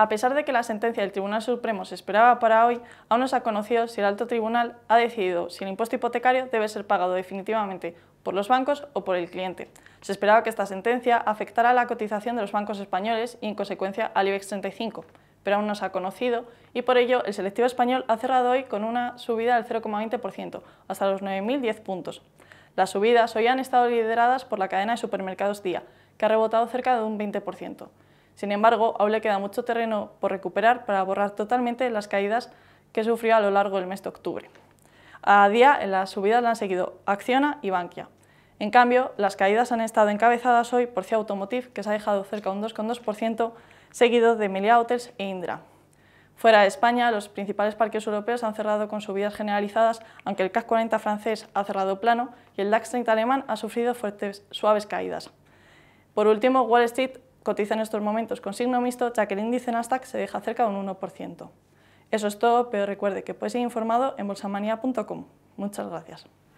A pesar de que la sentencia del Tribunal Supremo se esperaba para hoy, aún no se ha conocido si el alto tribunal ha decidido si el impuesto hipotecario debe ser pagado definitivamente por los bancos o por el cliente. Se esperaba que esta sentencia afectara la cotización de los bancos españoles y, en consecuencia, al IBEX 35, pero aún no se ha conocido y por ello el selectivo español ha cerrado hoy con una subida del 0,20% hasta los 9.010 puntos. Las subidas hoy han estado lideradas por la cadena de supermercados Día, que ha rebotado cerca de un 20%. Sin embargo, aún le queda mucho terreno por recuperar para borrar totalmente las caídas que sufrió a lo largo del mes de octubre. A día, en las subidas la han seguido Acciona y Bankia. En cambio, las caídas han estado encabezadas hoy por CIA Automotive, que se ha dejado cerca de un 2,2%, seguido de Emilia Hotels e Indra. Fuera de España, los principales parques europeos han cerrado con subidas generalizadas, aunque el CAC 40 francés ha cerrado plano y el DAX 30 alemán ha sufrido fuertes, suaves caídas. Por último, Wall Street cotiza en estos momentos con signo mixto, ya que el índice Nasdaq se deja cerca de un 1%. Eso es todo, pero recuerde que puedes ir informado en bolsamania.com. Muchas gracias.